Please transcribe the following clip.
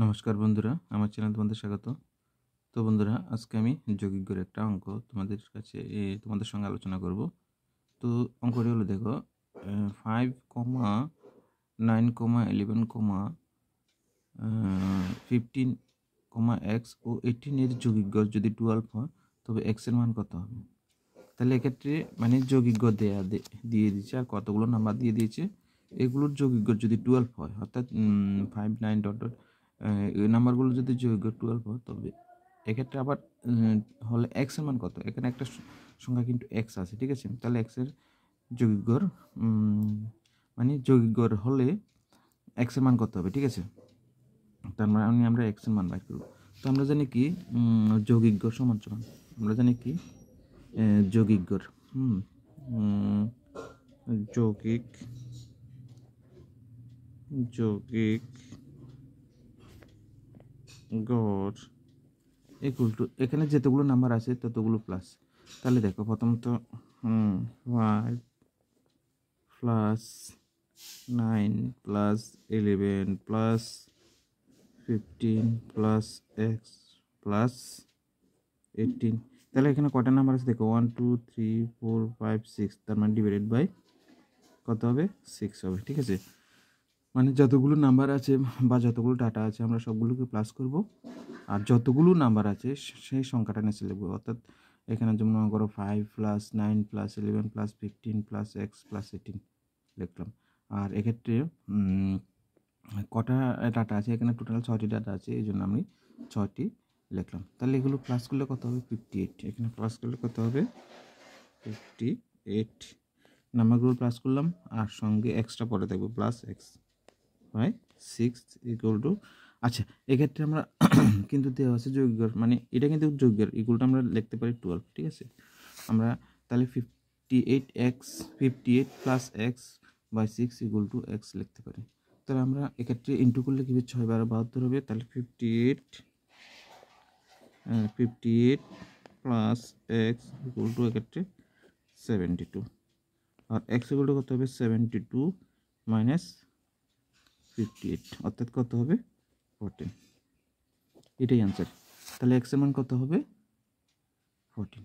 নমস্কার বন্ধুরা আমার চ্যানেল তোমাদের স্বাগত তো বন্ধুরা আজকে আমি যৌগিকের একটা অঙ্ক তোমাদের কাছে তোমাদের সঙ্গে আলোচনা করব তো অঙ্কটি হলো দেখো five comma nine comma eleven comma fifteen comma x ও এইটিনের যৌগিকগড় যদি টুয়েলভ হয় তবে এক্সের মান কত হবে তাহলে এক্ষেত্রে মানে যৌগিজ্ঞ দেয়া দিয়ে দিয়েছে আর কতগুলো নাম্বার দিয়ে দিয়েছে এগুলোর যৌগিজ্ঞ যদি টুয়েলভ হয় অর্থাৎ ফাইভ নাইন ডট ডট নাম্বারগুলো যদি যোগ টুয়েলভ হয় তবে এক্ষেত্রে আবার হলে এক্সের মান কত এখানে একটা সংখ্যা কিন্তু এক্স আছে ঠিক আছে তাহলে এক্সের যৌগিক গড় মানে যৌগিক গড় হলে এর মান করতে হবে ঠিক আছে তার মানে আমরা এক্সের মান বাইর করব তো আমরা জানি কি যৌগিক গড় সমান সমান আমরা জানি কি যৌগিক গড় হুম যৌগিক যৌগিক গড় ইকুয়াল টু এখানে যেতগুলো নাম্বার আছে ততগুলো প্লাস তাহলে দেখো প্রথমত five plus nine plus eleven plus fifteen plus x plus eighteen তাহলে এখানে কটা নাম্বার আছে দেখো one two three four five six তার মানে ডিভাইডেড বাই কত হবে সিক্স হবে ঠিক আছে মানে যতগুলো নাম্বার আছে বা যতগুলো ডাটা আছে আমরা সবগুলোকে প্লাস করব আর যতগুলো নাম্বার আছে সেই সংখ্যাটা নিচে লিখবো অর্থাৎ এখানে যেমন করো five plus nine plus eleven plus fifteen plus x plus eighteen লিখলাম আর এক্ষেত্রে কটা ডাটা আছে এখানে টোটাল ছটি ডাটা আছে এই জন্য আমি ছটি লিখলাম তাহলে এগুলো প্লাস করলে কত হবে ফিফটি এইট এখানে প্লাস করলে কত হবে ফিফটি এইট নাম্বারগুলো প্লাস করলাম আর সঙ্গে এক্সট্রা পরে থাকবে plus x by six equal to আচ্ছা এক্ষেত্রে আমরা কিন্তু দেওয়া আছে যৌগের মানে এটা কিন্তু যৌগের ইকুয়ালটা আমরা লিখতে পারি টুয়েলভ ঠিক আছে আমরা তাহলে fifty eight x fifty eight plus x by six equal to x লিখতে পারি তাহলে আমরা এক্ষেত্রে ইন্টু করলে কী ছয় বারো বাহাত্তর হবে তাহলে fifty eight fifty eight plus x equal to এক্ষেত্রে সেভেন্টি টু আর এক্স ইকুয়াল টু কত হবে seventy two minus fifty eight অর্থাৎ কত হবে ফোরটিন এটাই आंसर তাহলে এক্সের মান কত হবে ফোরটিন